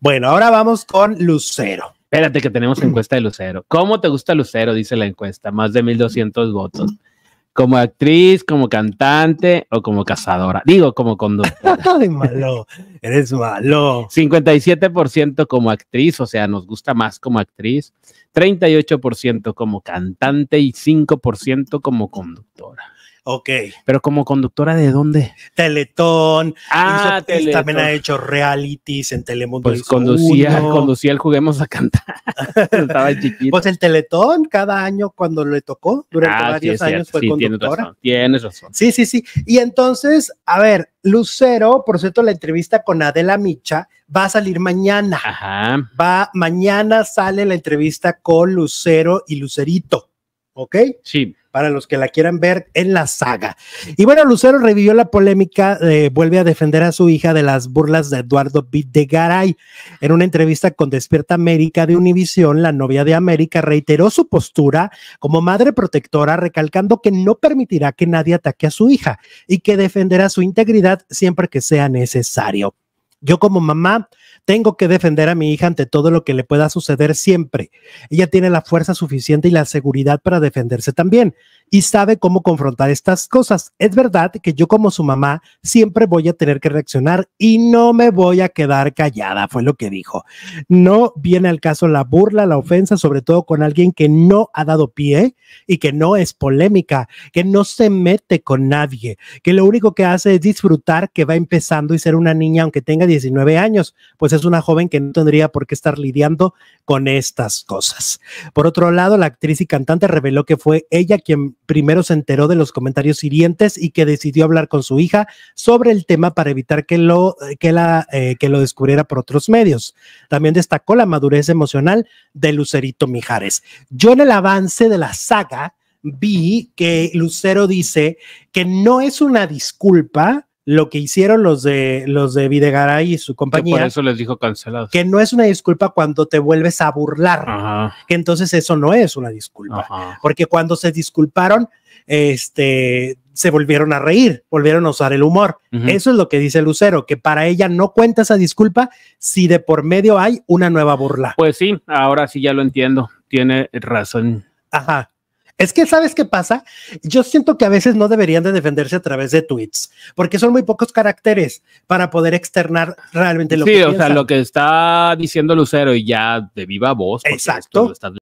Bueno, ahora vamos con Lucero. Espérate que tenemos encuesta de Lucero. ¿Cómo te gusta Lucero? Dice la encuesta. Más de 1200 votos. ¿Como actriz, como cantante o como cazadora? Digo, como conductora. Ay, malo. Eres malo. 57% como actriz, o sea, nos gusta más como actriz. 38% como cantante y 5% como conductora. Ok. Pero como conductora de dónde? Teletón. Ah, También ha hecho realities en Telemundo. Pues conducía, conducía el Juguemos a Cantar. Estaba chiquito. Pues el Teletón cada año cuando le tocó, durante ah, varios años fue conductora. Tienes razón, Sí, sí, sí. Y entonces, a ver, Lucero, por cierto, la entrevista con Adela Micha va a salir mañana. Ajá. Va, mañana sale la entrevista con Lucero y Lucerito. ¿Ok? Sí para los que la quieran ver en la saga. Y bueno, Lucero revivió la polémica, vuelve a defender a su hija de las burlas de Eduardo Videgaray. En una entrevista con Despierta América de Univisión, la novia de América reiteró su postura como madre protectora, recalcando que no permitirá que nadie ataque a su hija y que defenderá su integridad siempre que sea necesario. Yo como mamá tengo que defender a mi hija ante todo lo que le pueda suceder siempre. Ella tiene la fuerza suficiente y la seguridad para defenderse también y sabe cómo confrontar estas cosas. Es verdad que yo como su mamá siempre voy a tener que reaccionar y no me voy a quedar callada, fue lo que dijo. No viene al caso la burla, la ofensa, sobre todo con alguien que no ha dado pie y que no es polémica, que no se mete con nadie, que lo único que hace es disfrutar que va empezando y ser una niña aunque tenga 19 años, pues es una joven que no tendría por qué estar lidiando con estas cosas. Por otro lado, la actriz y cantante reveló que fue ella quien primero se enteró de los comentarios hirientes y que decidió hablar con su hija sobre el tema para evitar que lo, que la, eh, que lo descubriera por otros medios. También destacó la madurez emocional de Lucerito Mijares. Yo en el avance de la saga vi que Lucero dice que no es una disculpa lo que hicieron los de los de Videgaray y su compañía. por eso les dijo cancelado Que no es una disculpa cuando te vuelves a burlar. Que entonces eso no es una disculpa. Porque cuando se disculparon, este se volvieron a reír, volvieron a usar el humor. Eso es lo que dice Lucero, que para ella no cuenta esa disculpa si de por medio hay una nueva burla. Pues sí, ahora sí ya lo entiendo, tiene razón. Ajá. Es que, ¿sabes qué pasa? Yo siento que a veces no deberían de defenderse a través de tweets, porque son muy pocos caracteres para poder externar realmente lo que Sí, o sea, lo que está diciendo Lucero y ya de viva voz. Exacto.